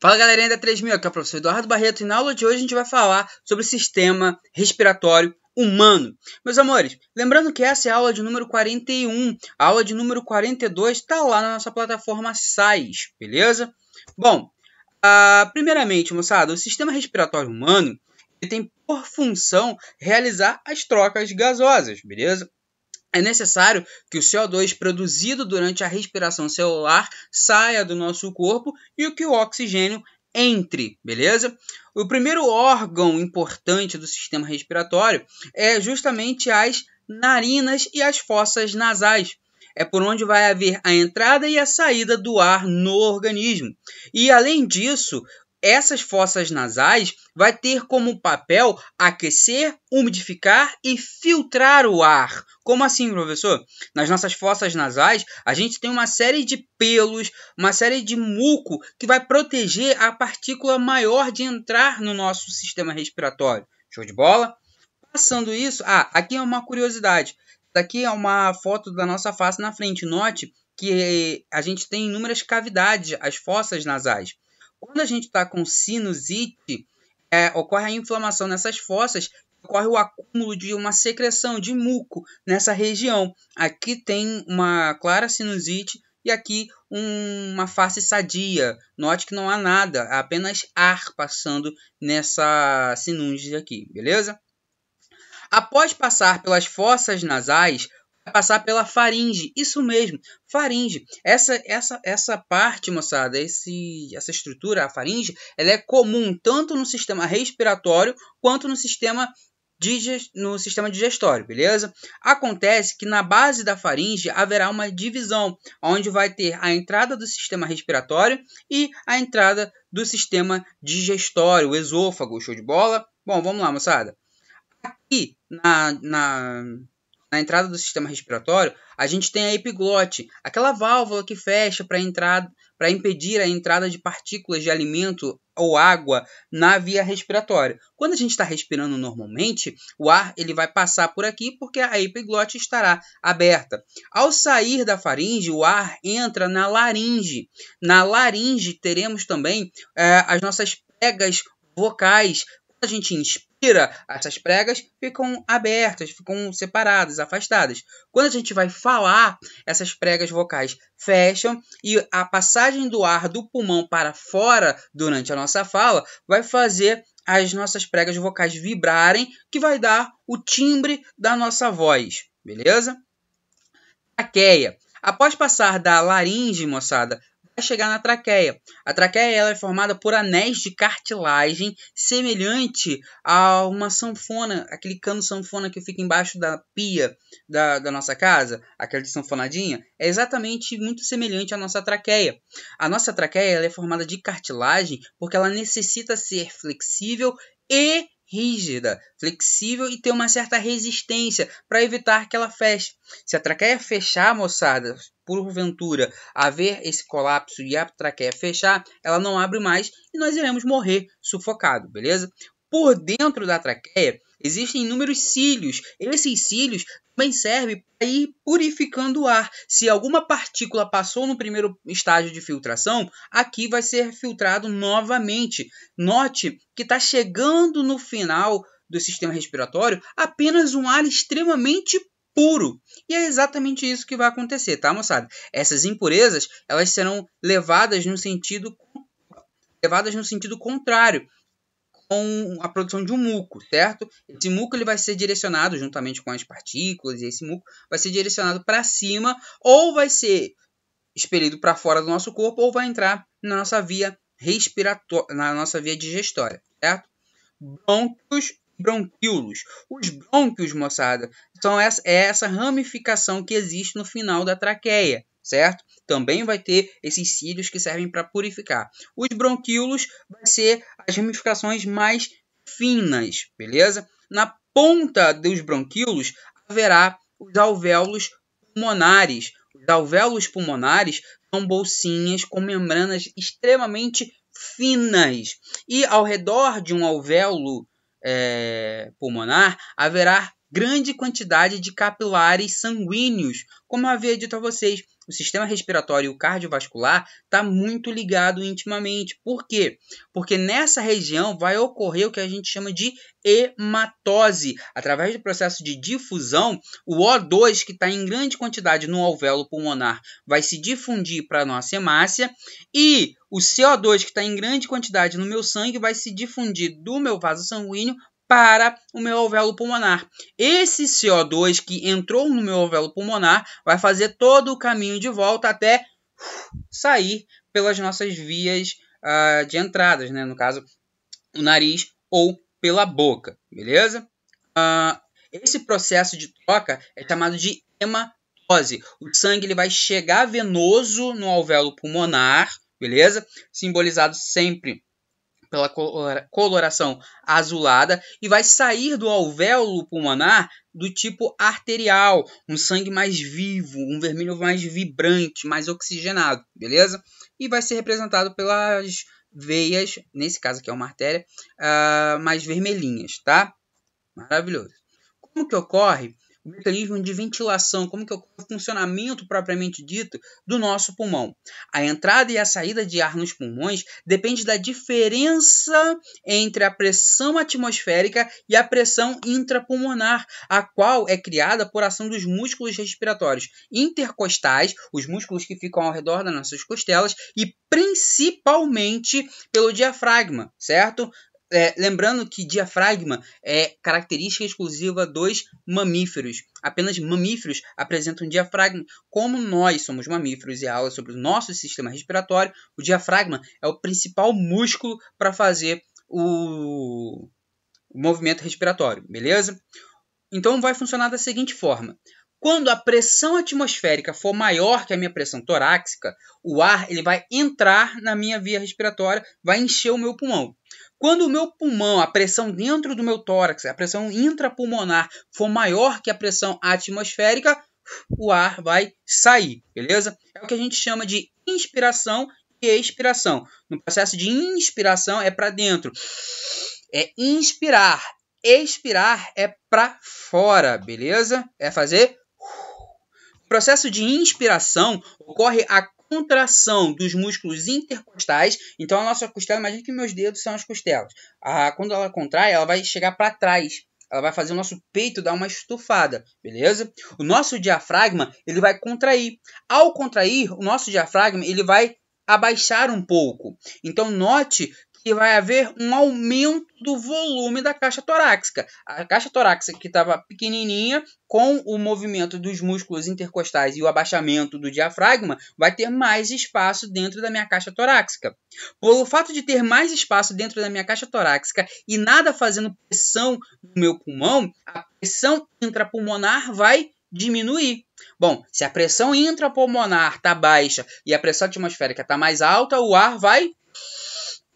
Fala galerinha da 3000, aqui é o professor Eduardo Barreto e na aula de hoje a gente vai falar sobre o sistema respiratório humano. Meus amores, lembrando que essa é a aula de número 41, a aula de número 42 está lá na nossa plataforma SAIS, beleza? Bom, primeiramente, moçada, o sistema respiratório humano tem por função realizar as trocas gasosas, beleza? É necessário que o CO2 produzido durante a respiração celular saia do nosso corpo e que o oxigênio entre, beleza? O primeiro órgão importante do sistema respiratório é justamente as narinas e as fossas nasais. É por onde vai haver a entrada e a saída do ar no organismo. E além disso, essas fossas nasais vai ter como papel aquecer, umidificar e filtrar o ar. Como assim, professor? Nas nossas fossas nasais, a gente tem uma série de pelos, uma série de muco que vai proteger a partícula maior de entrar no nosso sistema respiratório. Show de bola? Passando isso, ah, aqui é uma curiosidade. Daqui é uma foto da nossa face na frente. Note que a gente tem inúmeras cavidades, as fossas nasais. Quando a gente está com sinusite, é, ocorre a inflamação nessas fossas, ocorre o acúmulo de uma secreção de muco nessa região. Aqui tem uma clara sinusite e aqui um, uma face sadia. Note que não há nada, há apenas ar passando nessa sinusite aqui, beleza? Após passar pelas fossas nasais, passar pela faringe. Isso mesmo, faringe. Essa essa essa parte, moçada, esse essa estrutura, a faringe, ela é comum tanto no sistema respiratório quanto no sistema no sistema digestório, beleza? Acontece que na base da faringe haverá uma divisão, onde vai ter a entrada do sistema respiratório e a entrada do sistema digestório, o esôfago, show de bola? Bom, vamos lá, moçada. Aqui na, na na entrada do sistema respiratório, a gente tem a epiglote, aquela válvula que fecha para impedir a entrada de partículas de alimento ou água na via respiratória. Quando a gente está respirando normalmente, o ar ele vai passar por aqui porque a epiglote estará aberta. Ao sair da faringe, o ar entra na laringe. Na laringe teremos também é, as nossas pregas vocais. Quando a gente inspira, tira, essas pregas ficam abertas, ficam separadas, afastadas. Quando a gente vai falar, essas pregas vocais fecham e a passagem do ar do pulmão para fora durante a nossa fala vai fazer as nossas pregas vocais vibrarem, que vai dar o timbre da nossa voz, beleza? Traqueia. Após passar da laringe, moçada, chegar na traqueia. A traqueia ela é formada por anéis de cartilagem semelhante a uma sanfona, aquele cano sanfona que fica embaixo da pia da, da nossa casa, aquela de sanfonadinha, é exatamente muito semelhante à nossa traqueia. A nossa traqueia ela é formada de cartilagem porque ela necessita ser flexível e rígida, flexível e ter uma certa resistência para evitar que ela feche. Se a traqueia fechar, moçada, porventura haver esse colapso e a traqueia fechar, ela não abre mais e nós iremos morrer sufocado, beleza? Por dentro da traqueia Existem inúmeros cílios. Esses cílios também servem para ir purificando o ar. Se alguma partícula passou no primeiro estágio de filtração, aqui vai ser filtrado novamente. Note que está chegando no final do sistema respiratório apenas um ar extremamente puro. E é exatamente isso que vai acontecer, tá, moçada? Essas impurezas, elas serão levadas no sentido levadas no sentido contrário, a produção de um muco, certo? Esse muco ele vai ser direcionado juntamente com as partículas e esse muco vai ser direcionado para cima ou vai ser expelido para fora do nosso corpo ou vai entrar na nossa via respiratória, na nossa via digestória, certo? Brônquios bronquíolos. Os brônquios, moçada, são essa, é essa ramificação que existe no final da traqueia, certo? Também vai ter esses cílios que servem para purificar. Os bronquíolos serão ser as ramificações mais finas, beleza? Na ponta dos bronquíolos haverá os alvéolos pulmonares. Os alvéolos pulmonares são bolsinhas com membranas extremamente finas. E ao redor de um alvéolo é, pulmonar haverá grande quantidade de capilares sanguíneos, como havia dito a vocês, o sistema respiratório e o cardiovascular está muito ligado intimamente. Por quê? Porque nessa região vai ocorrer o que a gente chama de hematose. Através do processo de difusão, o O2, que está em grande quantidade no alvéolo pulmonar, vai se difundir para a nossa hemácia e o CO2, que está em grande quantidade no meu sangue, vai se difundir do meu vaso sanguíneo para o meu alvéolo pulmonar. Esse CO2 que entrou no meu alvéolo pulmonar vai fazer todo o caminho de volta até uh, sair pelas nossas vias uh, de entradas, né? no caso, o nariz ou pela boca, beleza? Uh, esse processo de troca é chamado de hematose. O sangue ele vai chegar venoso no alvéolo pulmonar, beleza? Simbolizado sempre pela coloração azulada e vai sair do alvéolo pulmonar do tipo arterial, um sangue mais vivo, um vermelho mais vibrante, mais oxigenado, beleza? E vai ser representado pelas veias, nesse caso aqui é uma artéria, uh, mais vermelhinhas, tá? Maravilhoso. Como que ocorre mecanismo de ventilação, como que é o funcionamento propriamente dito do nosso pulmão. A entrada e a saída de ar nos pulmões depende da diferença entre a pressão atmosférica e a pressão intrapulmonar, a qual é criada por ação dos músculos respiratórios intercostais, os músculos que ficam ao redor das nossas costelas, e principalmente pelo diafragma, certo? É, lembrando que diafragma é característica exclusiva dos mamíferos. Apenas mamíferos apresentam diafragma. Como nós somos mamíferos e a aula é sobre o nosso sistema respiratório, o diafragma é o principal músculo para fazer o... o movimento respiratório, beleza? Então vai funcionar da seguinte forma: quando a pressão atmosférica for maior que a minha pressão torácica, o ar ele vai entrar na minha via respiratória, vai encher o meu pulmão. Quando o meu pulmão, a pressão dentro do meu tórax, a pressão intrapulmonar for maior que a pressão atmosférica, o ar vai sair, beleza? É o que a gente chama de inspiração e expiração. No processo de inspiração é para dentro. É inspirar. Expirar é para fora, beleza? É fazer processo de inspiração ocorre a contração dos músculos intercostais. Então, a nossa costela, imagina que meus dedos são as costelas. A, quando ela contrai, ela vai chegar para trás. Ela vai fazer o nosso peito dar uma estufada, beleza? O nosso diafragma, ele vai contrair. Ao contrair, o nosso diafragma, ele vai abaixar um pouco. Então, note que vai haver um aumento do volume da caixa torácica. A caixa torácica que estava pequenininha, com o movimento dos músculos intercostais e o abaixamento do diafragma, vai ter mais espaço dentro da minha caixa torácica. Pelo fato de ter mais espaço dentro da minha caixa torácica e nada fazendo pressão no meu pulmão, a pressão intrapulmonar vai diminuir. Bom, se a pressão intrapulmonar está baixa e a pressão atmosférica está mais alta, o ar vai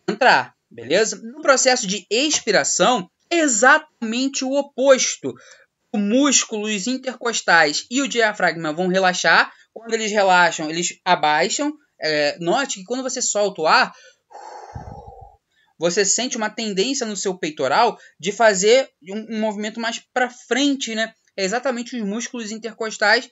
entrar, beleza? No processo de expiração, é exatamente o oposto. Os músculos intercostais e o diafragma vão relaxar. Quando eles relaxam, eles abaixam. É, note que quando você solta o ar, você sente uma tendência no seu peitoral de fazer um, um movimento mais para frente, né? É exatamente os músculos intercostais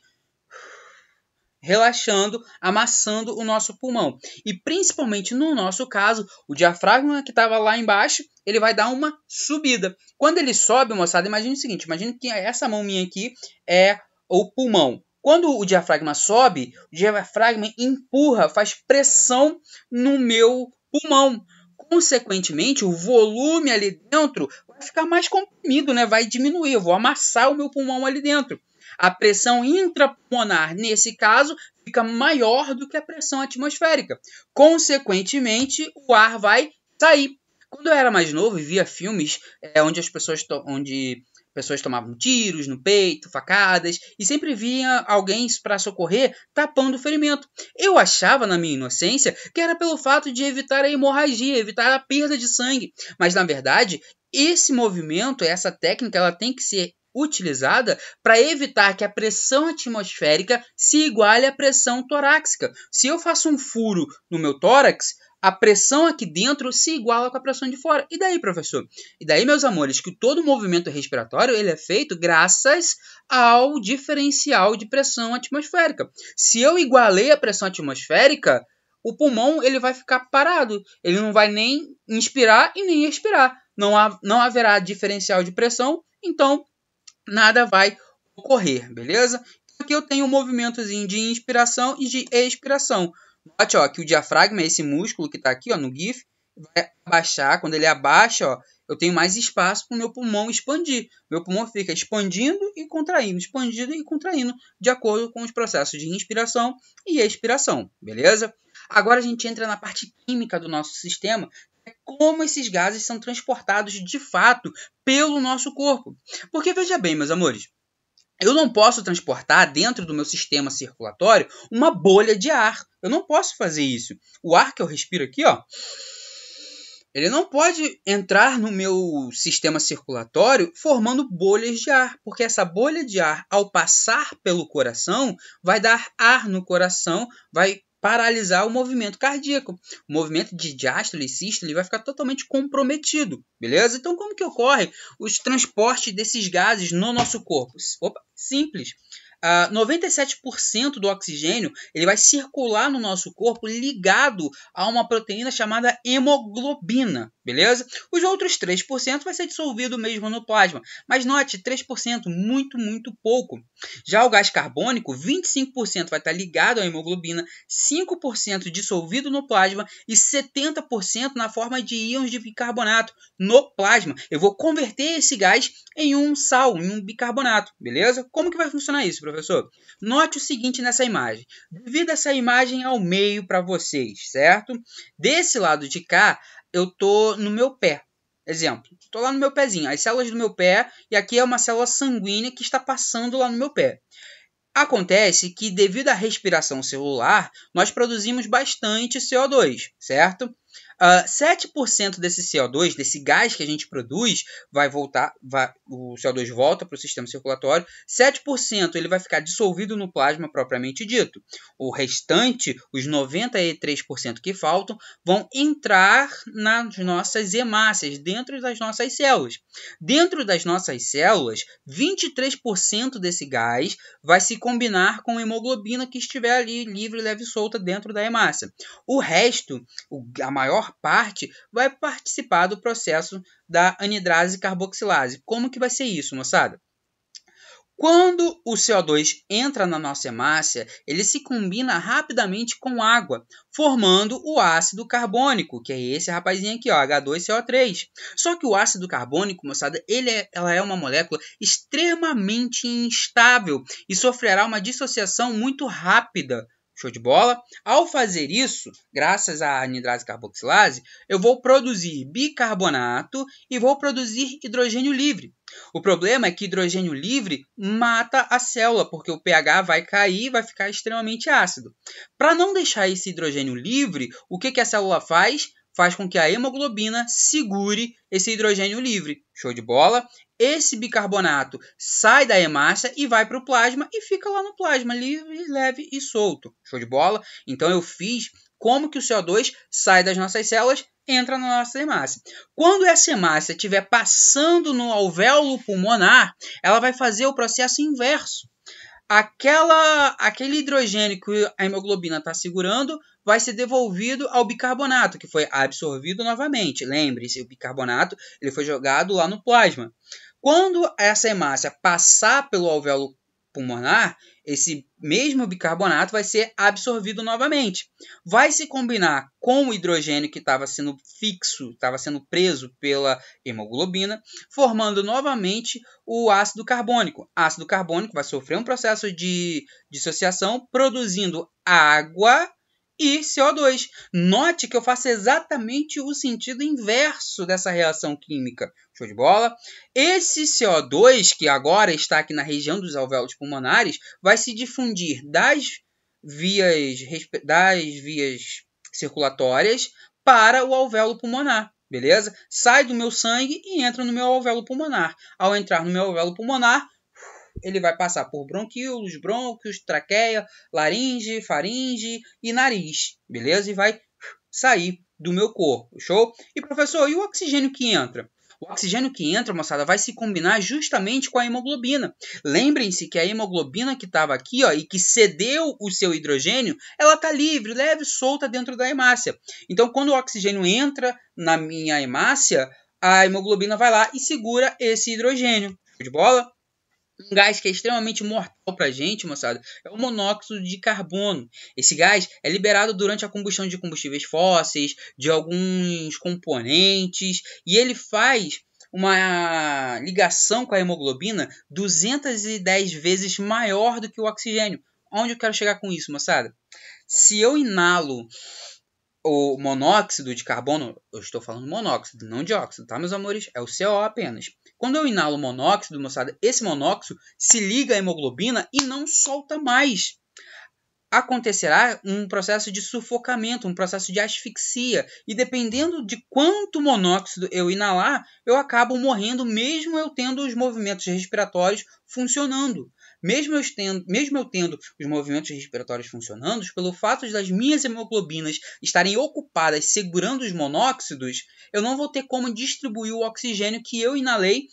relaxando, amassando o nosso pulmão. E principalmente no nosso caso, o diafragma que estava lá embaixo, ele vai dar uma subida. Quando ele sobe, moçada, imagine o seguinte, imagine que essa mão minha aqui é o pulmão. Quando o diafragma sobe, o diafragma empurra, faz pressão no meu pulmão. Consequentemente, o volume ali dentro vai ficar mais comprimido, né? Vai diminuir, eu vou amassar o meu pulmão ali dentro. A pressão intrapulmonar, nesse caso, fica maior do que a pressão atmosférica. Consequentemente, o ar vai sair. Quando eu era mais novo e via filmes é, onde as pessoas onde pessoas tomavam tiros no peito, facadas, e sempre via alguém para socorrer tapando o ferimento. Eu achava, na minha inocência, que era pelo fato de evitar a hemorragia, evitar a perda de sangue, mas na verdade. Esse movimento, essa técnica, ela tem que ser utilizada para evitar que a pressão atmosférica se iguale à pressão torácica. Se eu faço um furo no meu tórax, a pressão aqui dentro se iguala com a pressão de fora. E daí, professor? E daí, meus amores, que todo movimento respiratório ele é feito graças ao diferencial de pressão atmosférica. Se eu igualei a pressão atmosférica, o pulmão ele vai ficar parado. Ele não vai nem inspirar e nem expirar. Não, há, não haverá diferencial de pressão, então nada vai ocorrer, beleza? Então, aqui eu tenho um movimento de inspiração e de expiração. Note ó, que o diafragma é esse músculo que está aqui ó, no GIF, vai abaixar. Quando ele abaixa, ó, eu tenho mais espaço para o meu pulmão expandir. Meu pulmão fica expandindo e contraindo, expandindo e contraindo, de acordo com os processos de inspiração e expiração, beleza? Agora a gente entra na parte química do nosso sistema, como esses gases são transportados de fato pelo nosso corpo. Porque veja bem, meus amores, eu não posso transportar dentro do meu sistema circulatório uma bolha de ar. Eu não posso fazer isso. O ar que eu respiro aqui, ó, ele não pode entrar no meu sistema circulatório formando bolhas de ar, porque essa bolha de ar, ao passar pelo coração, vai dar ar no coração, vai paralisar o movimento cardíaco. O movimento de diástole e sístole vai ficar totalmente comprometido, beleza? Então, como que ocorre os transportes desses gases no nosso corpo? Opa, simples. Uh, ah, 97% do oxigênio ele vai circular no nosso corpo ligado a uma proteína chamada hemoglobina beleza? Os outros 3% vai ser dissolvido mesmo no plasma. Mas note, 3%, muito, muito pouco. Já o gás carbônico, 25% vai estar ligado à hemoglobina, 5% dissolvido no plasma e 70% na forma de íons de bicarbonato no plasma. Eu vou converter esse gás em um sal, em um bicarbonato, beleza? Como que vai funcionar isso, professor? Note o seguinte nessa imagem. Divida essa imagem ao meio para vocês, certo? Desse lado de cá, eu tô no meu pé. Exemplo, estou lá no meu pezinho, as células do meu pé, e aqui é uma célula sanguínea que está passando lá no meu pé. Acontece que, devido à respiração celular, nós produzimos bastante CO2, certo? Uh, ah, 7% desse CO2, desse gás que a gente produz, vai voltar, vai, o CO2 volta para o sistema circulatório, 7% ele vai ficar dissolvido no plasma propriamente dito. O restante, os 93% que faltam, vão entrar nas nossas hemácias, dentro das nossas células. Dentro das nossas células, 23% desse gás vai se combinar com hemoglobina que estiver ali livre, leve e solta dentro da hemácia. O resto, a maior parte vai participar do processo da anidrase carboxilase. Como que vai ser isso, moçada? Quando o CO2 entra na nossa hemácia, ele se combina rapidamente com água, formando o ácido carbônico, que é esse rapazinho aqui, ó, H2CO3. Só que o ácido carbônico, moçada, ele é, ela é uma molécula extremamente instável e sofrerá uma dissociação muito rápida Show de bola? Ao fazer isso, graças à anidrase carboxilase, eu vou produzir bicarbonato e vou produzir hidrogênio livre. O problema é que hidrogênio livre mata a célula, porque o pH vai cair e vai ficar extremamente ácido. Para não deixar esse hidrogênio livre, o que, que a célula faz? Faz com que a hemoglobina segure esse hidrogênio livre. Show de bola? Esse bicarbonato sai da hemácia e vai para o plasma e fica lá no plasma, livre, leve e solto. Show de bola? Então eu fiz como que o CO2 sai das nossas células, entra na nossa hemácia. Quando essa hemácia estiver passando no alvéolo pulmonar, ela vai fazer o processo inverso. Aquela, aquele hidrogênio que a hemoglobina está segurando vai ser devolvido ao bicarbonato, que foi absorvido novamente. Lembre-se, o bicarbonato ele foi jogado lá no plasma. Quando essa hemácia passar pelo alvéolo pulmonar, esse mesmo bicarbonato vai ser absorvido novamente. Vai se combinar com o hidrogênio que estava sendo fixo, estava sendo preso pela hemoglobina, formando novamente o ácido carbônico. O ácido carbônico vai sofrer um processo de dissociação, produzindo água e CO2. Note que eu faço exatamente o sentido inverso dessa reação química. Show de bola? Esse CO2, que agora está aqui na região dos alvéolos pulmonares, vai se difundir das vias, das vias circulatórias para o alvéolo pulmonar. Beleza? Sai do meu sangue e entra no meu alvéolo pulmonar. Ao entrar no meu alvéolo pulmonar, ele vai passar por bronquíolos, brônquios, traqueia, laringe, faringe e nariz, beleza? E vai sair do meu corpo, show? E professor, e o oxigênio que entra? O oxigênio que entra, moçada, vai se combinar justamente com a hemoglobina. Lembrem-se que a hemoglobina que estava aqui ó, e que cedeu o seu hidrogênio, ela está livre, leve, solta dentro da hemácia. Então, quando o oxigênio entra na minha hemácia, a hemoglobina vai lá e segura esse hidrogênio. De bola? um gás que é extremamente mortal para a gente, moçada, é o monóxido de carbono. Esse gás é liberado durante a combustão de combustíveis fósseis, de alguns componentes, e ele faz uma ligação com a hemoglobina 210 vezes maior do que o oxigênio. Onde eu quero chegar com isso, moçada? Se eu inalo o monóxido de carbono, eu estou falando monóxido, não dióxido, tá, meus amores? É o CO apenas. Quando eu inalo monóxido, moçada, esse monóxido se liga à hemoglobina e não solta mais. Acontecerá um processo de sufocamento, um processo de asfixia. E dependendo de quanto monóxido eu inalar, eu acabo morrendo, mesmo eu tendo os movimentos respiratórios funcionando mesmo eu, tendo, mesmo eu tendo os movimentos respiratórios funcionando, pelo fato das minhas hemoglobinas estarem ocupadas segurando os monóxidos, eu não vou ter como distribuir o oxigênio que eu inalei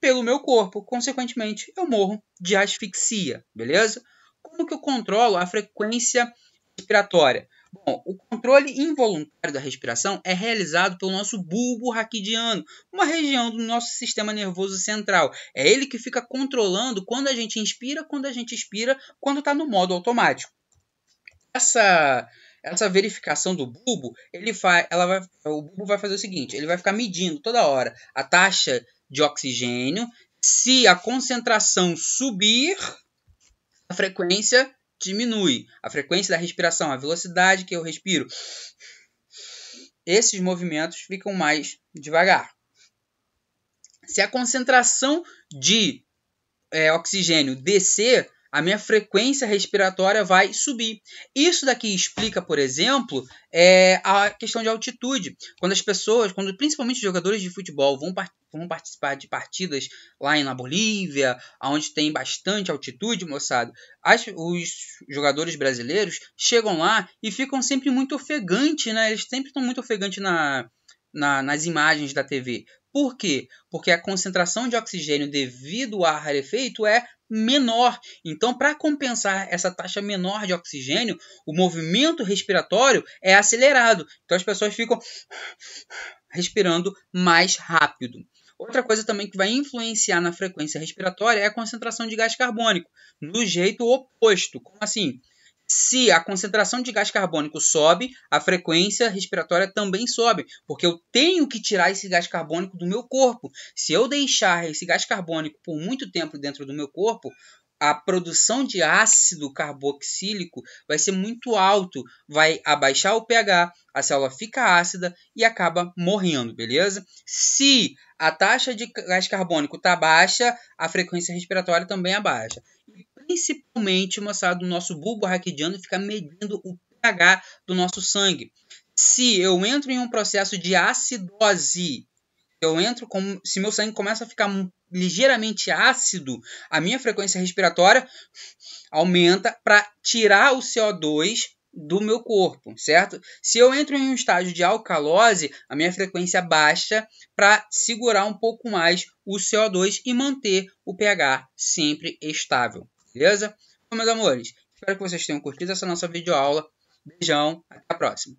pelo meu corpo. Consequentemente, eu morro de asfixia, beleza? Como que eu controlo a frequência respiratória? Bom, o controle involuntário da respiração é realizado pelo nosso bulbo raquidiano, uma região do nosso sistema nervoso central. É ele que fica controlando quando a gente inspira, quando a gente expira, quando está no modo automático. Essa essa verificação do bulbo, ele faz, ela vai, o bulbo vai fazer o seguinte, ele vai ficar medindo toda hora a taxa de oxigênio, se a concentração subir, a frequência diminui a frequência da respiração, a velocidade que eu respiro. Esses movimentos ficam mais devagar. Se a concentração de é, oxigênio descer, a minha frequência respiratória vai subir. Isso daqui explica, por exemplo, é, a questão de altitude. Quando as pessoas, quando principalmente jogadores de futebol vão, part vão participar de partidas lá na Bolívia, onde tem bastante altitude, moçada, as, os jogadores brasileiros chegam lá e ficam sempre muito ofegantes, né? Eles sempre estão muito ofegantes na, na, nas imagens da TV. Por quê? Porque a concentração de oxigênio devido ao ar rarefeito é menor. Então, para compensar essa taxa menor de oxigênio, o movimento respiratório é acelerado. Então, as pessoas ficam respirando mais rápido. Outra coisa também que vai influenciar na frequência respiratória é a concentração de gás carbônico, do jeito oposto. Como assim? Se a concentração de gás carbônico sobe, a frequência respiratória também sobe, porque eu tenho que tirar esse gás carbônico do meu corpo. Se eu deixar esse gás carbônico por muito tempo dentro do meu corpo, a produção de ácido carboxílico vai ser muito alto, vai abaixar o pH, a célula fica ácida e acaba morrendo, beleza? Se a taxa de gás carbônico está baixa, a frequência respiratória também abaixa. É principalmente uma sala do nosso bulbo raquidiano fica medindo o pH do nosso sangue. Se eu entro em um processo de acidose, eu entro com, se meu sangue começa a ficar ligeiramente ácido, a minha frequência respiratória aumenta para tirar o CO2 do meu corpo, certo? Se eu entro em um estágio de alcalose, a minha frequência baixa para segurar um pouco mais o CO2 e manter o pH sempre estável. Beleza? Bom, então, meus amores, espero que vocês tenham curtido essa nossa videoaula. Beijão, até a próxima.